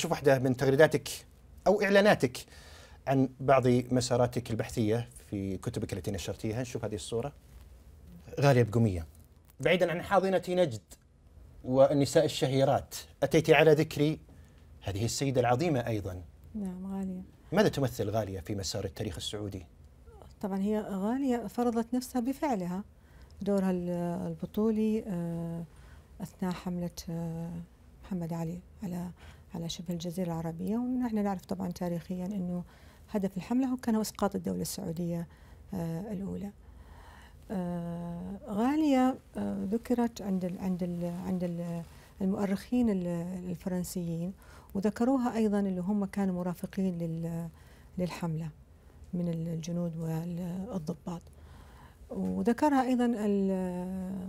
شوف واحدة من تغريداتك أو إعلاناتك عن بعض مساراتك البحثية في كتبك التي نشرتيها نشوف هذه الصورة غالية بقمية بعيدا عن حاضنة نجد والنساء الشهيرات أتيت على ذكري هذه السيدة العظيمة أيضا نعم غالية ماذا تمثل غالية في مسار التاريخ السعودي؟ طبعا هي غالية فرضت نفسها بفعلها دورها البطولي آه، أثناء حملة آه، محمد علي على على شبه الجزيرة العربية ونحن نعرف طبعا تاريخيا أنه هدف الحملة هو كان إسقاط الدولة السعودية آه، الأولى آه، غالية آه، ذكرت عند عند عند المؤرخين الفرنسيين وذكروها أيضا اللي هم كانوا مرافقين للحملة من الجنود والضباط وذكرها أيضا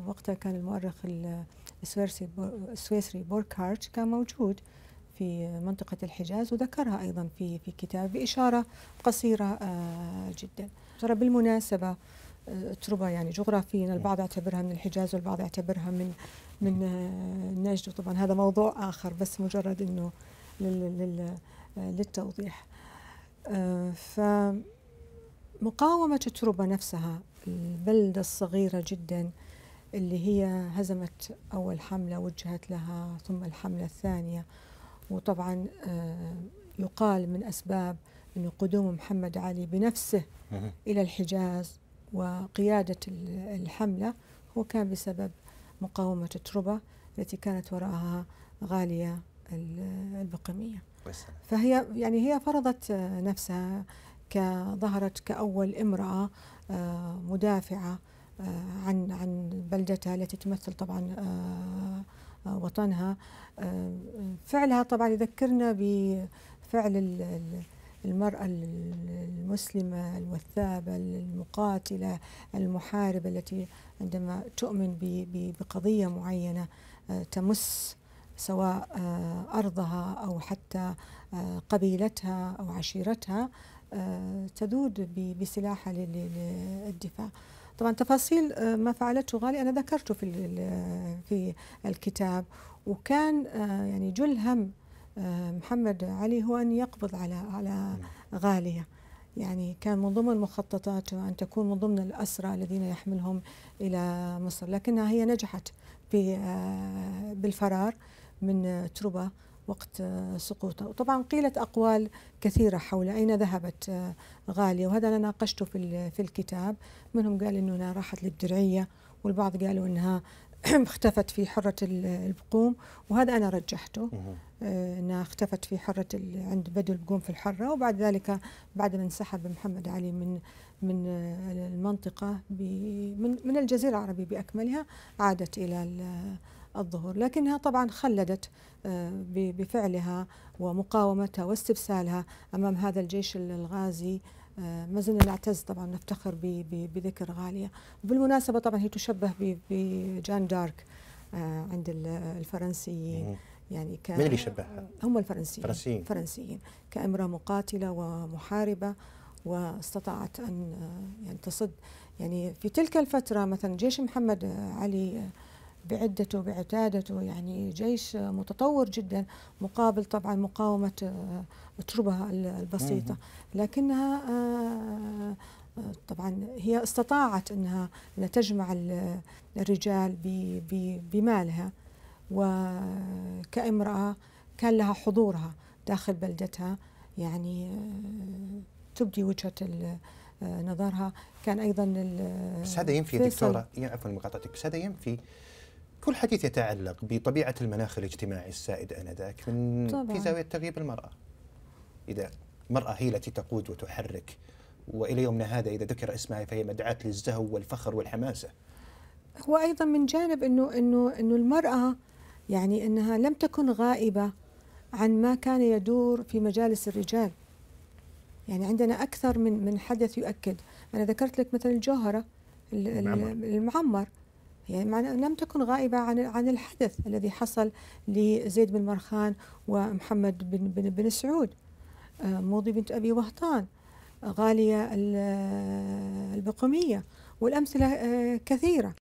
وقتها كان المؤرخ السويسري السويسري بوركارت كان موجود في منطقة الحجاز وذكرها أيضا في في كتاب بإشارة قصيرة آه، جدا ترى بالمناسبة آه، تربة يعني جغرافيا البعض يعتبرها من الحجاز والبعض يعتبرها من من آه، نجد وطبعا هذا موضوع آخر بس مجرد أنه للتوضيح ف مقاومة التربة نفسها البلدة الصغيرة جدا اللي هي هزمت أول حملة وجهت لها ثم الحملة الثانية وطبعا آه، يقال من أسباب أن قدوم محمد علي بنفسه إلى الحجاز وقيادة الحملة هو كان بسبب مقاومة التربة التي كانت وراءها غالية البقمية فهي يعني هي فرضت نفسها كظهرت كأول امرأة آه، مدافعة آه، عن عن بلدتها التي تمثل طبعا آه، آه، وطنها فعلها طبعا يذكرنا بفعل المرأة المسلمة الوثابة المقاتلة المحاربة التي عندما تؤمن بقضية معينة تمس سواء أرضها أو حتى قبيلتها أو عشيرتها آه، تذود بسلاحها للدفاع طبعا تفاصيل آه، ما فعلته غالي انا ذكرته في في الكتاب وكان آه، يعني جل هم محمد علي هو ان يقبض على على غاليه يعني كان من ضمن مخططات أن تكون من ضمن الأسرى الذين يحملهم إلى مصر لكنها هي نجحت بالفرار من تربة وقت آه، سقوطه وطبعا قيلت أقوال كثيرة حول أين ذهبت آه، غالية وهذا أنا ناقشته في في الكتاب منهم قال أنه أنها راحت للدرعية والبعض قالوا أنها اختفت في حرة البقوم وهذا أنا رجحته آه، أنها اختفت في حرة عند بدو البقوم في الحرة وبعد ذلك بعد ما انسحب محمد علي من من المنطقة من الجزيرة العربية بأكملها عادت إلى الظهور لكنها طبعا خلدت آه، بفعلها ومقاومتها واستبسالها أمام هذا الجيش الغازي آه، ما زلنا نعتز طبعا نفتخر بذكر غالية وبالمناسبة طبعا هي تشبه بجان دارك آه، عند الفرنسيين يعني ك من اللي شبهها؟ هم الفرنسيين فرنسيين فرنسيين كامراه مقاتله ومحاربه واستطاعت ان يعني تصد يعني في تلك الفتره مثلا جيش محمد علي بعدته بعتادته يعني جيش متطور جدا مقابل طبعا مقاومة آه، تربها البسيطة لكنها آه، آه، طبعا هي استطاعت أنها تجمع الرجال بمالها وكامرأة كان لها حضورها داخل بلدتها يعني تبدي وجهة نظرها كان أيضا بس هذا ينفي يا دكتورة عفوا مقاطعتك بس هذا ينفي كل حديث يتعلق بطبيعة المناخ الاجتماعي السائد آنذاك من طبعا. في زاوية تغييب المرأة إذا المرأة هي التي تقود وتحرك وإلى يومنا هذا إذا ذكر اسمها فهي مدعاة للزهو والفخر والحماسة هو أيضا من جانب أنه, أنه, أنه المرأة يعني أنها لم تكن غائبة عن ما كان يدور في مجالس الرجال يعني عندنا أكثر من من حدث يؤكد أنا ذكرت لك مثلا الجوهرة المعمر, المعمر. يعني لم تكن غائبة عن عن الحدث الذي حصل لزيد بن مرخان ومحمد بن بن, بن سعود آه، موضي بنت أبي وهطان آه، غالية آه، البقمية والأمثلة كثيرة